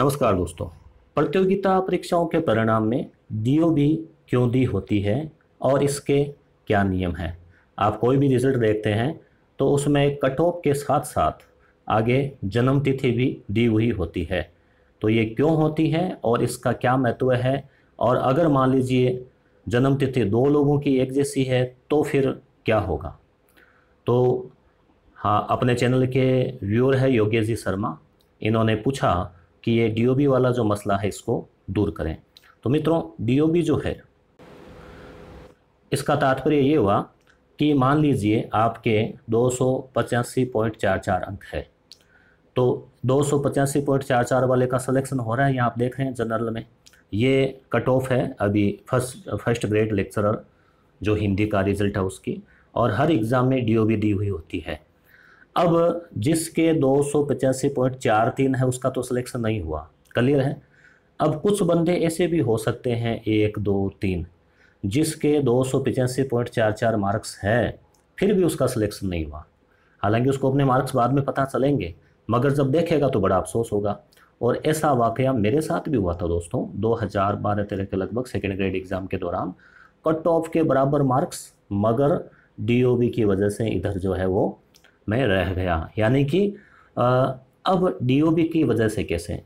नमस्कार दोस्तों प्रतियोगिता परीक्षाओं के परिणाम में भी क्यों दी होती है और इसके क्या नियम हैं आप कोई भी रिजल्ट देखते हैं तो उसमें कट ऑफ के साथ साथ आगे जन्म तिथि भी दी हुई होती है तो ये क्यों होती है और इसका क्या महत्व है और अगर मान लीजिए जन्म तिथि दो लोगों की एक जैसी है तो फिर क्या होगा तो हाँ अपने चैनल के व्यूअर है योगेश जी शर्मा इन्होंने पूछा कि ये डीओबी वाला जो मसला है इसको दूर करें तो मित्रों डीओबी जो है इसका तात्पर्य ये हुआ कि मान लीजिए आपके दो अंक है तो दो वाले का सिलेक्शन हो रहा है यहाँ आप देख रहे हैं जनरल में ये कट ऑफ है अभी फर्स्ट फर्स्ट ग्रेड लेक्चरर जो हिंदी का रिजल्ट है उसकी और हर एग्ज़ाम में डीओबी दी हुई होती है अब जिसके दो सौ पचासी पॉइंट चार तीन है उसका तो सिलेक्शन नहीं हुआ क्लियर है अब कुछ बंदे ऐसे भी हो सकते हैं एक दो तीन जिसके दो सौ पचासी पॉइंट चार चार मार्क्स है फिर भी उसका सिलेक्शन नहीं हुआ हालांकि उसको अपने मार्क्स बाद में पता चलेंगे मगर जब देखेगा तो बड़ा अफसोस होगा और ऐसा वाक़ मेरे साथ भी हुआ था दोस्तों दो हज़ार बारह तेरह के लगभग सेकेंड ग्रेड एग्ज़ाम के दौरान कट ऑफ के बराबर मार्क्स मगर डी की वजह से इधर जो है वो में रह गया यानी कि अब डीओबी की वजह से कैसे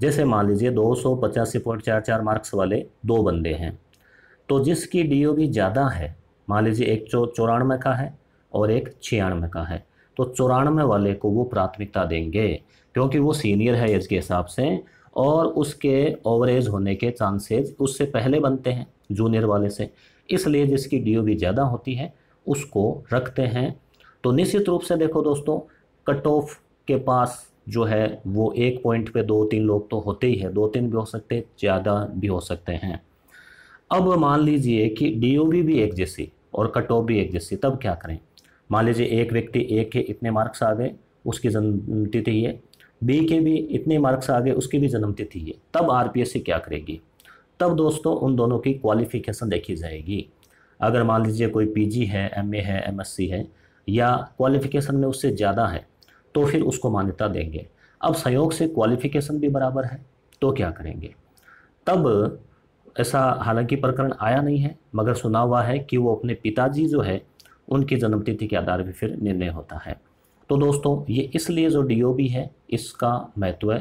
जैसे मान लीजिए दो सौ पचासी पॉइंट चार चार मार्क्स वाले दो बंदे हैं तो जिसकी डीओबी ज़्यादा है मान लीजिए एक चौ चौरानवे का है और एक छियानवे का है तो चौरानवे वाले को वो प्राथमिकता देंगे क्योंकि वो सीनियर है एज के हिसाब से और उसके ओवरेज होने के चांसेज उससे पहले बनते हैं जूनियर वाले से इसलिए जिसकी डीओबी ज़्यादा होती है उसको रखते हैं तो निश्चित रूप से देखो दोस्तों कट ऑफ के पास जो है वो एक पॉइंट पे दो तीन लोग तो होते ही है दो तीन भी हो सकते हैं ज़्यादा भी हो सकते हैं अब मान लीजिए कि डीओबी भी एक जैसी और कट ऑफ भी एक जैसी तब क्या करें मान लीजिए एक व्यक्ति ए के इतने मार्क्स आ गए उसकी जन्म तिथि है बी के भी इतने मार्क्स आ गए उसकी भी जन्म तिथि है तब सी क्या करेगी तब दोस्तों उन दोनों की क्वालिफिकेशन देखी जाएगी अगर मान लीजिए कोई पीजी है एमए है एमएससी है या क्वालिफिकेशन में उससे ज़्यादा है तो फिर उसको मान्यता देंगे अब संयोग से क्वालिफिकेशन भी बराबर है तो क्या करेंगे तब ऐसा हालांकि प्रकरण आया नहीं है मगर सुना हुआ है कि वो अपने पिताजी जो है उनकी जन्मतिथि के आधार पर फिर निर्णय होता है तो दोस्तों ये इसलिए जो डी है इसका महत्व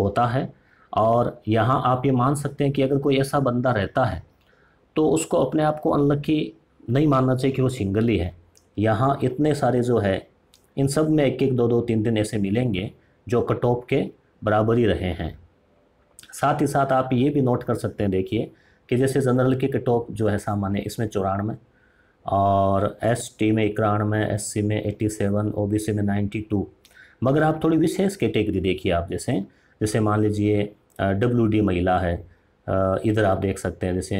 होता है और यहाँ आप ये मान सकते हैं कि अगर कोई ऐसा बंदा रहता है तो उसको अपने आप को अनलक्की नहीं मानना चाहिए कि वो सिंगल ही है यहाँ इतने सारे जो है इन सब में एक एक दो दो तीन दिन ऐसे मिलेंगे जो कटॉप के बराबर ही रहे हैं साथ ही साथ आप ये भी नोट कर सकते हैं देखिए कि जैसे जनरल के कटॉप जो है सामान्य इसमें चौरानवे और एस टी में इक्यानवे एस सी में eighty seven O B C में नाइन्टी टू मगर आप थोड़ी विशेष कैटेगरी देखिए आप जैसे जैसे मान लीजिए डब्ल्यू डी महिला है इधर आप देख सकते हैं जैसे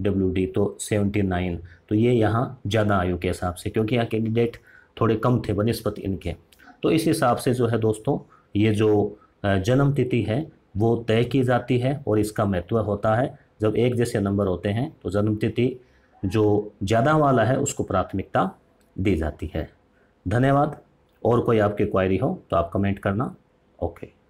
डब्ल्यू डी तो सेवेंटी नाइन तो ये यहाँ ज़्यादा आयु के हिसाब से क्योंकि यहाँ कैंडिडेट थोड़े कम थे बनस्पत इनके तो इस हिसाब से जो है दोस्तों ये जो जन्म तिथि है वो तय की जाती है और इसका महत्व होता है जब एक जैसे नंबर होते हैं तो जन्म तिथि जो ज़्यादा वाला है उसको प्राथमिकता दी जाती है धन्यवाद और कोई आपकी क्वायरी हो तो आप कमेंट करना ओके